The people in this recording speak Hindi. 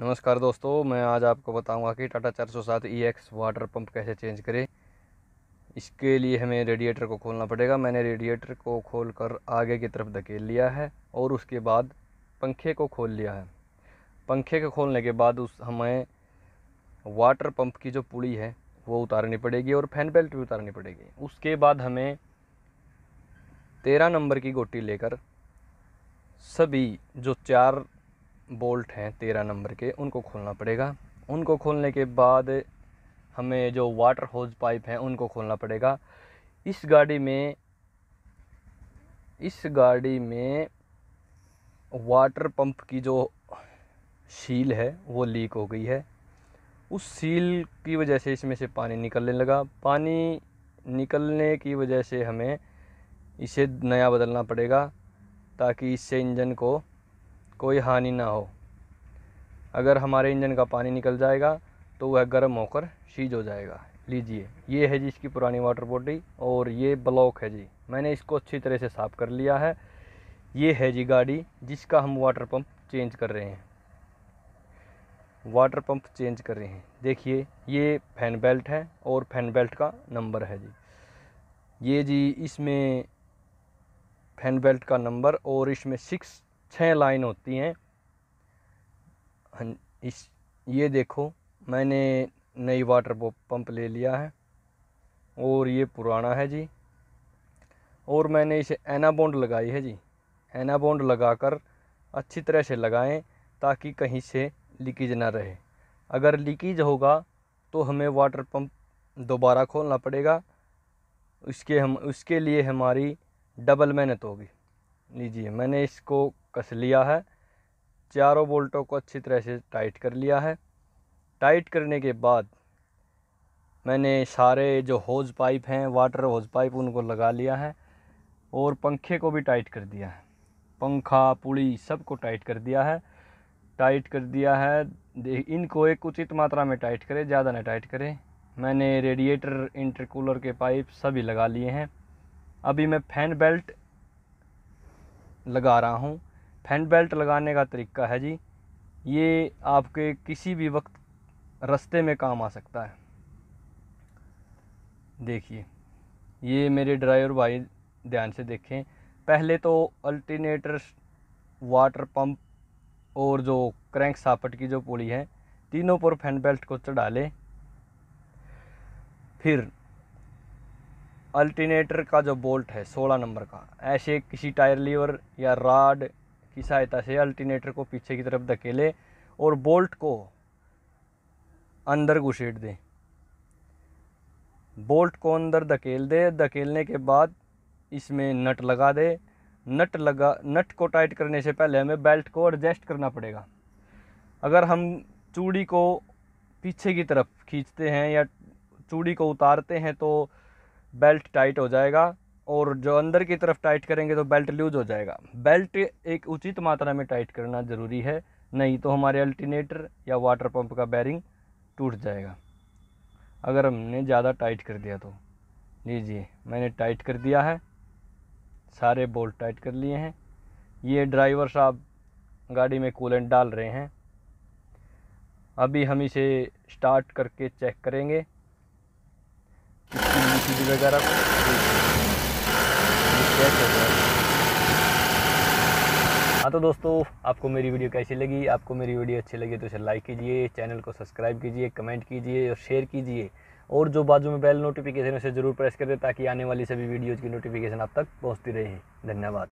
नमस्कार दोस्तों मैं आज आपको बताऊंगा कि टाटा 407 एक्स वाटर पंप कैसे चेंज करें इसके लिए हमें रेडिएटर को खोलना पड़ेगा मैंने रेडिएटर को खोलकर आगे की तरफ धकेल लिया है और उसके बाद पंखे को खोल लिया है पंखे को खोलने के बाद उस हमें वाटर पंप की जो पुड़ी है वो उतारनी पड़ेगी और फैन बेल्ट भी उतारनी पड़ेगी उसके बाद हमें तेरह नंबर की गोटी लेकर सभी जो चार बोल्ट हैं तेरह नंबर के उनको खोलना पड़ेगा उनको खोलने के बाद हमें जो वाटर होज पाइप हैं उनको खोलना पड़ेगा इस गाड़ी में इस गाड़ी में वाटर पंप की जो सील है वो लीक हो गई है उस सील की वजह से इसमें से पानी निकलने लगा पानी निकलने की वजह से हमें इसे नया बदलना पड़ेगा ताकि इससे इंजन को कोई हानि ना हो अगर हमारे इंजन का पानी निकल जाएगा तो वह गर्म होकर शीज हो जाएगा लीजिए ये है जी इसकी पुरानी वाटर बॉडी और ये ब्लॉक है जी मैंने इसको अच्छी तरह से साफ़ कर लिया है ये है जी गाड़ी जिसका हम वाटर पंप चेंज कर रहे हैं वाटर पंप चेंज कर रहे हैं देखिए ये फैन बेल्ट है और फैन बेल्ट का नंबर है जी ये जी इसमें फैन बेल्ट का नंबर और इसमें सिक्स छः लाइन होती हैं हाँ, इस ये देखो मैंने नई वाटर पंप ले लिया है और ये पुराना है जी और मैंने इसे एनाबोंड लगाई है जी एनाबोंड लगाकर अच्छी तरह से लगाएं ताकि कहीं से लीकेज ना रहे अगर लीकेज होगा तो हमें वाटर पंप दोबारा खोलना पड़ेगा उसके हम उसके लिए हमारी डबल मेहनत होगी लीजिए मैंने इसको कस लिया है चारों बोल्टों को अच्छी तरह से टाइट कर लिया है टाइट करने के बाद मैंने सारे जो होज पाइप हैं वाटर होज पाइप उनको लगा लिया है और पंखे को भी टाइट कर दिया है पंखा पुड़ी को टाइट कर दिया है टाइट कर दिया है इनको एक उचित मात्रा में टाइट करें ज़्यादा ना टाइट करें मैंने रेडिएटर इंटरकूलर के पाइप सभी लगा लिए हैं अभी मैं फ़ैन बेल्ट लगा रहा हूँ फैन बेल्ट लगाने का तरीका है जी ये आपके किसी भी वक्त रास्ते में काम आ सकता है देखिए ये मेरे ड्राइवर भाई ध्यान से देखें पहले तो अल्टरनेटर वाटर पंप और जो क्रैंक सापट की जो पुली है तीनों पर फैन बेल्ट को चढ़ा ले फिर अल्टरनेटर का जो बोल्ट है सोलह नंबर का ऐसे किसी टायर लीवर या राड की सहायता से अल्टीनेटर को पीछे की तरफ धकेले और बोल्ट को अंदर घुसेट दें बोल्ट को अंदर धकेल दे धकेलने के बाद इसमें नट लगा दे नट लगा नट को टाइट करने से पहले हमें बेल्ट को एडजस्ट करना पड़ेगा अगर हम चूड़ी को पीछे की तरफ खींचते हैं या चूड़ी को उतारते हैं तो बेल्ट टाइट हो जाएगा और जो अंदर की तरफ टाइट करेंगे तो बेल्ट लूज़ हो जाएगा बेल्ट एक उचित मात्रा में टाइट करना ज़रूरी है नहीं तो हमारे अल्टीनेटर या वाटर पंप का बैरिंग टूट जाएगा अगर हमने ज़्यादा टाइट कर दिया तो जी जी मैंने टाइट कर दिया है सारे बोल्ट टाइट कर लिए हैं ये ड्राइवर साहब गाड़ी में कूलेंट डाल रहे हैं अभी हम इसे स्टार्ट करके चेक करेंगे वगैरह चेक हो हाँ तो दोस्तों आपको मेरी वीडियो कैसी लगी आपको मेरी वीडियो अच्छी लगी तो इसे लाइक कीजिए चैनल को सब्सक्राइब कीजिए कमेंट कीजिए और शेयर कीजिए और जो बाजू में बेल नोटिफिकेशन उसे ज़रूर प्रेस करें ताकि आने वाली सभी वीडियोज़ की नोटिफिकेशन आप तक पहुँचती रहे धन्यवाद